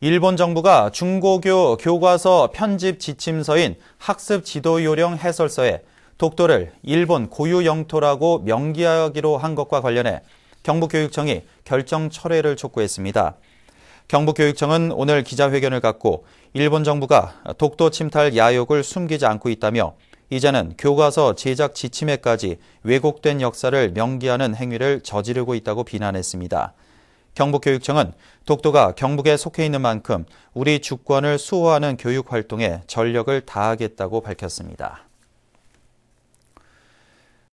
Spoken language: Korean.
일본 정부가 중고교 교과서 편집 지침서인 학습 지도 요령 해설서에 독도를 일본 고유 영토라고 명기하기로 한 것과 관련해 경북교육청이 결정 철회를 촉구했습니다. 경북교육청은 오늘 기자회견을 갖고 일본 정부가 독도 침탈 야욕을 숨기지 않고 있다며 이제는 교과서 제작 지침에까지 왜곡된 역사를 명기하는 행위를 저지르고 있다고 비난했습니다. 경북교육청은 독도가 경북에 속해 있는 만큼 우리 주권을 수호하는 교육 활동에 전력을 다하겠다고 밝혔습니다.